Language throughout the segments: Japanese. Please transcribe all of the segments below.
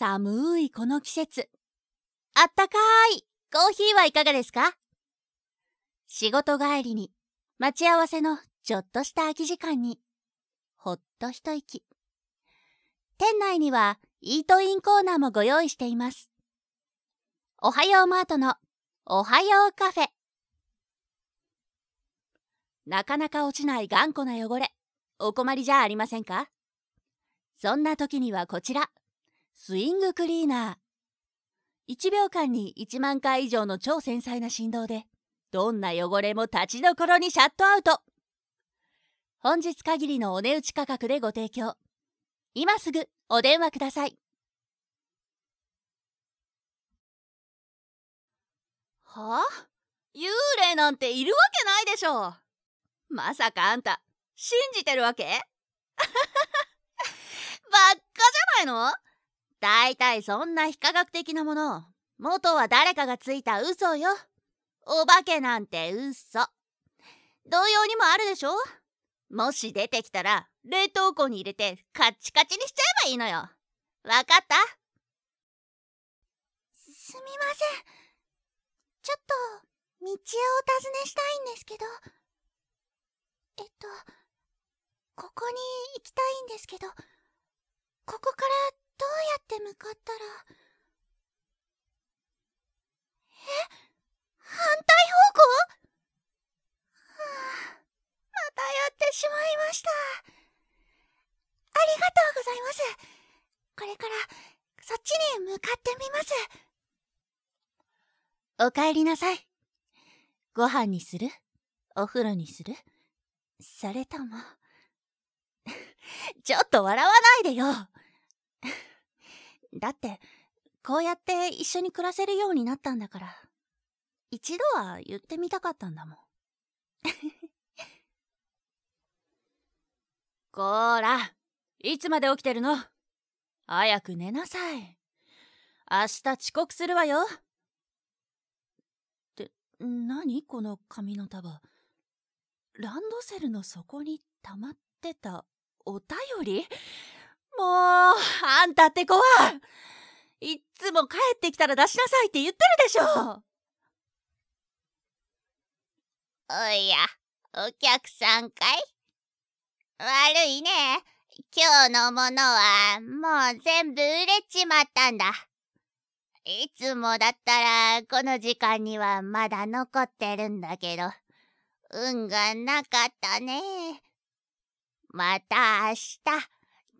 寒いこの季節。あったかいコーヒーはいかがですか仕事帰りに、待ち合わせのちょっとした空き時間に、ほっと一息。店内にはイートインコーナーもご用意しています。おはようマートのおはようカフェ。なかなか落ちない頑固な汚れ、お困りじゃありませんかそんな時にはこちら。スイングクリーナー。1秒間に1万回以上の超繊細な振動で、どんな汚れも立ちどころにシャットアウト。本日限りのお値打ち価格でご提供。今すぐお電話ください。はあ幽霊なんているわけないでしょまさかあんた、信じてるわけ ばっかじゃないの大体そんな非科学的なもの元は誰かがついた嘘よお化けなんて嘘同様にもあるでしょもし出てきたら冷凍庫に入れてカッチカチにしちゃえばいいのよわかったすみませんちょっと道をお尋ねしたいんですけどえっとここに行きたいんですけどここからどうやって向かったらえ反対方向はあまたやってしまいましたありがとうございますこれからそっちに向かってみますおかえりなさいご飯にするお風呂にするそれとも ちょっと笑わないでよ だって、こうやって一緒に暮らせるようになったんだから、一度は言ってみたかったんだもん。こ ーら、いつまで起きてるの早く寝なさい。明日遅刻するわよ。って、何この紙の束。ランドセルの底に溜まってたお便りもう、あんたって子は、いっつも帰ってきたら出しなさいって言ってるでしょおや、お客さんかい悪いね。今日のものは、もう全部売れちまったんだ。いつもだったら、この時間にはまだ残ってるんだけど、運がなかったね。また明日。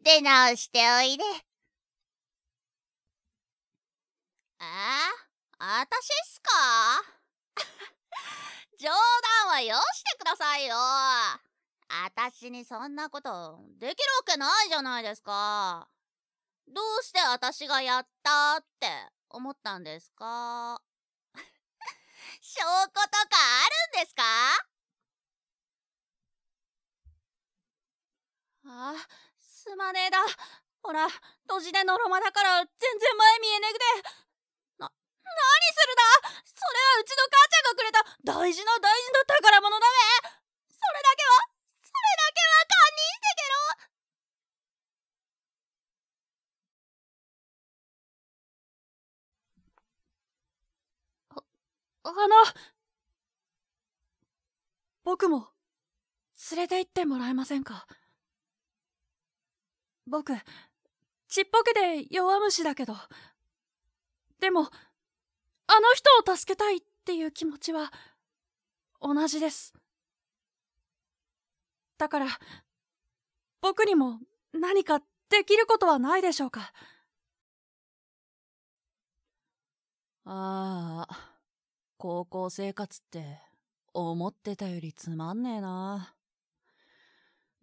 出直しておいで。えあたしっすか 冗談はよしてくださいよ。あたしにそんなことできるわけないじゃないですか。どうしてあたしがやったって思ったんですか 証拠とかあるんですかああ、すまねえだ。ほら、閉じでのろまだから全然前見えねぐて。な、何するだそれはうちの母ちゃんがくれた大事な大事な宝物だべそれだけは、それだけは堪忍してけろあの、僕も連れて行ってもらえませんか僕、ちっぽけで弱虫だけど。でも、あの人を助けたいっていう気持ちは、同じです。だから、僕にも何かできることはないでしょうか。ああ、高校生活って思ってたよりつまんねえな。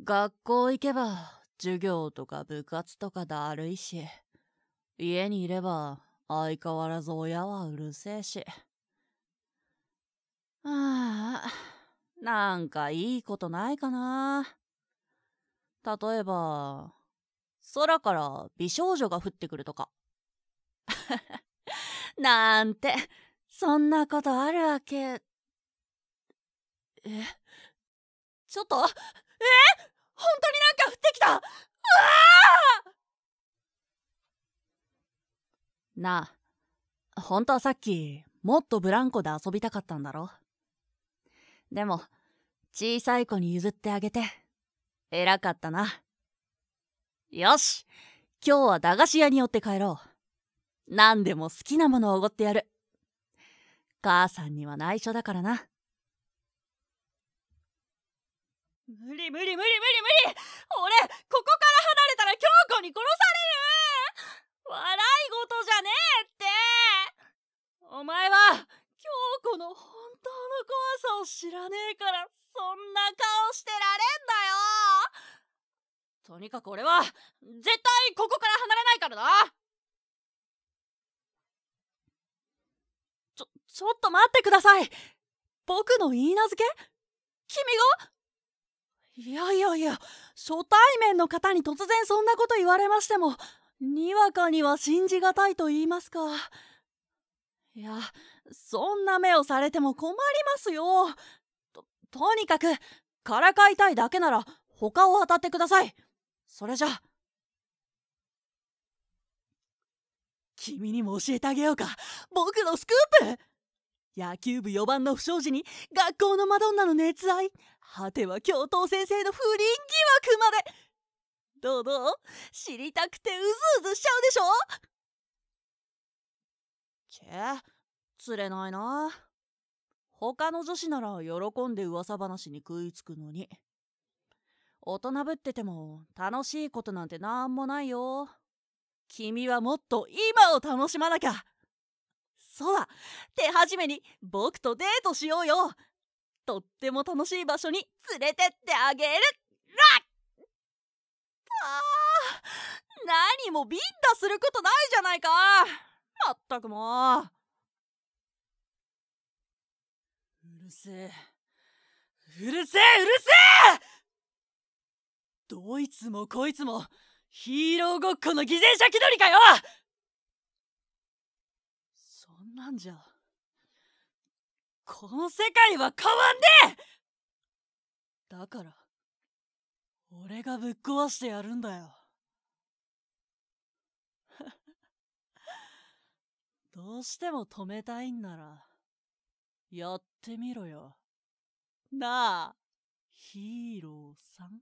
学校行けば授業とか部活とかだるいし、家にいれば相変わらず親はうるせえし。ああ、なんかいいことないかな。例えば、空から美少女が降ってくるとか。なんて、そんなことあるわけ。えちょっと、え本当になんか降ってきたうわなあ本当はさっきもっとブランコで遊びたかったんだろでも小さい子に譲ってあげて偉かったなよし今日は駄菓子屋に寄って帰ろう何でも好きなものをおごってやる母さんには内緒だからな無理無理無理無理無理俺、ここから離れたら京子に殺される笑い事じゃねえってお前は、京子の本当の怖さを知らねえから、そんな顔してられんだよとにかく俺は、絶対ここから離れないからなちょ、ちょっと待ってください僕の言い名付け君がいやいやいや初対面の方に突然そんなこと言われましてもにわかには信じがたいと言いますかいやそんな目をされても困りますよととにかくからかいたいだけなら他を当たってくださいそれじゃ君にも教えてあげようか僕のスクープ野球部4番の不祥事に学校のマドンナの熱愛果ては教頭先生の不倫疑惑までどうどう知りたくてうずうずしちゃうでしょけ釣れないな他の女子なら喜んで噂話に食いつくのに大人ぶってても楽しいことなんてなんもないよ君はもっと今を楽しまなきゃそう手始めに僕とデートしようよとっても楽しい場所に連れてってあげるラッあ何もビンタすることないじゃないかまったくもううるせえうるせえうるせえどいつもこいつもヒーローごっこの偽善者気取りかよなんじゃこの世界は変わんねえだから俺がぶっ壊してやるんだよ どうしても止めたいんならやってみろよなあヒーローさん